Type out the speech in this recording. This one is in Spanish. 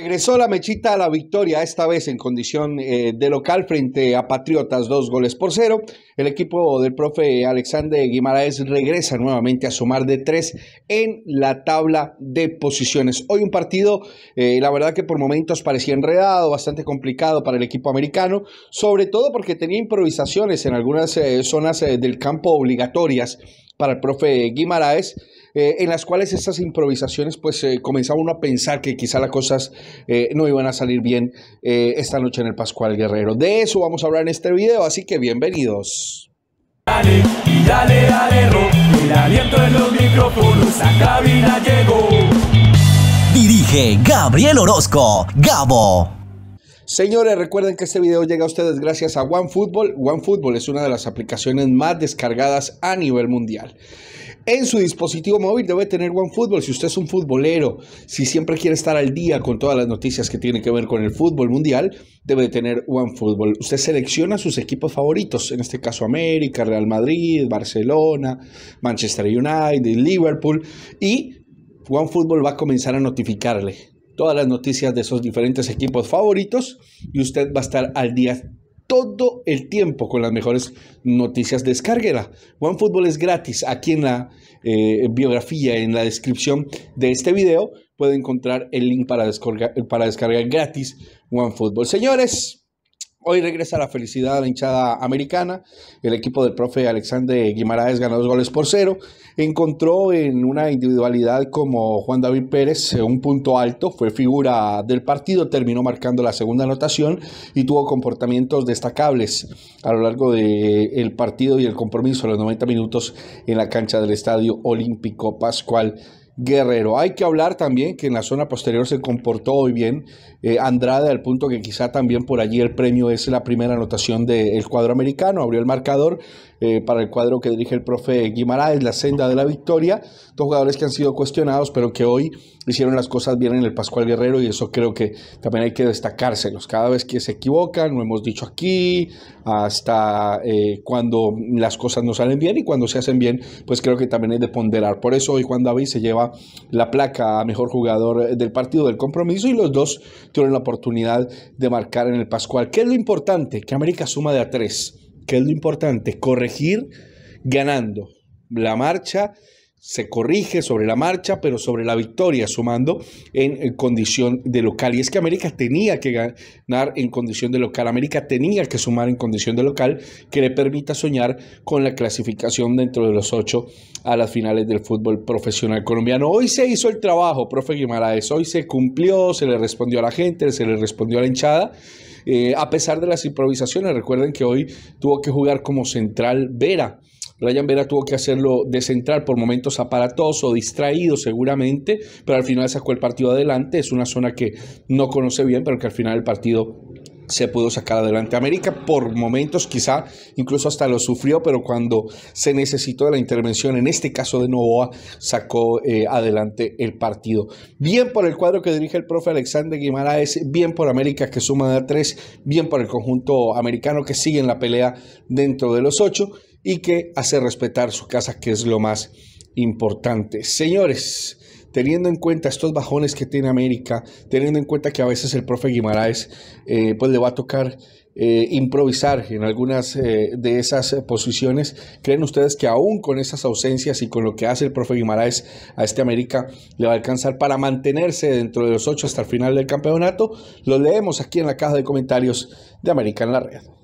Regresó la mechita a la victoria, esta vez en condición eh, de local frente a Patriotas, dos goles por cero. El equipo del profe Alexander Guimaraes regresa nuevamente a sumar de tres en la tabla de posiciones. Hoy un partido, eh, la verdad que por momentos parecía enredado, bastante complicado para el equipo americano, sobre todo porque tenía improvisaciones en algunas eh, zonas del campo obligatorias para el profe Guimaraes, eh, en las cuales estas improvisaciones, pues eh, comenzaba uno a pensar que quizá las cosas eh, no iban a salir bien esta noche en el Pascual Guerrero. De eso vamos a hablar en este video, así que bienvenidos. Dale, y dale, dale, en los micrófonos, Dirige Gabriel Orozco, Gabo. Señores, recuerden que este video llega a ustedes gracias a OneFootball. OneFootball es una de las aplicaciones más descargadas a nivel mundial. En su dispositivo móvil debe tener OneFootball. Si usted es un futbolero, si siempre quiere estar al día con todas las noticias que tienen que ver con el fútbol mundial, debe tener OneFootball. Usted selecciona sus equipos favoritos, en este caso América, Real Madrid, Barcelona, Manchester United, Liverpool, y OneFootball va a comenzar a notificarle todas las noticias de esos diferentes equipos favoritos y usted va a estar al día todo el tiempo con las mejores noticias. Descárguela. OneFootball es gratis. Aquí en la eh, biografía, en la descripción de este video, puede encontrar el link para descargar, para descargar gratis OneFootball. Señores, Hoy regresa la felicidad a la hinchada americana. El equipo del profe Alexander Guimaraes ganó dos goles por cero. Encontró en una individualidad como Juan David Pérez eh, un punto alto, fue figura del partido, terminó marcando la segunda anotación y tuvo comportamientos destacables a lo largo del eh, partido y el compromiso de los 90 minutos en la cancha del Estadio Olímpico Pascual Guerrero. Hay que hablar también que en la zona posterior se comportó hoy bien eh, Andrade, al punto que quizá también por allí el premio es la primera anotación del cuadro americano. Abrió el marcador eh, para el cuadro que dirige el profe Guimaraes, la senda de la victoria. Dos jugadores que han sido cuestionados, pero que hoy hicieron las cosas bien en el Pascual Guerrero y eso creo que también hay que destacárselos. Cada vez que se equivocan, lo hemos dicho aquí, hasta eh, cuando las cosas no salen bien y cuando se hacen bien, pues creo que también hay de ponderar. Por eso hoy Juan David se lleva la placa a mejor jugador eh, del partido del compromiso y los dos tuvieron la oportunidad de marcar en el Pascual. ¿Qué es lo importante? Que América suma de a tres. ¿Qué es lo importante? Corregir ganando la marcha se corrige sobre la marcha, pero sobre la victoria, sumando en eh, condición de local. Y es que América tenía que ganar en condición de local, América tenía que sumar en condición de local que le permita soñar con la clasificación dentro de los ocho a las finales del fútbol profesional colombiano. Hoy se hizo el trabajo, profe Guimaraes, hoy se cumplió, se le respondió a la gente, se le respondió a la hinchada. Eh, a pesar de las improvisaciones, recuerden que hoy tuvo que jugar como central Vera. Ryan Vera tuvo que hacerlo de central por momentos aparatoso, distraído seguramente, pero al final sacó el partido adelante. Es una zona que no conoce bien, pero que al final el partido se pudo sacar adelante. América por momentos quizá incluso hasta lo sufrió, pero cuando se necesitó de la intervención, en este caso de Novoa, sacó eh, adelante el partido. Bien por el cuadro que dirige el profe Alexander Guimaraes, bien por América que suma de a tres, bien por el conjunto americano que sigue en la pelea dentro de los ocho y que hace respetar su casa, que es lo más importante. Señores, teniendo en cuenta estos bajones que tiene América, teniendo en cuenta que a veces el profe Guimaraes eh, pues le va a tocar eh, improvisar en algunas eh, de esas posiciones, ¿creen ustedes que aún con esas ausencias y con lo que hace el profe Guimaraes a este América le va a alcanzar para mantenerse dentro de los ocho hasta el final del campeonato? Lo leemos aquí en la caja de comentarios de América en la Red.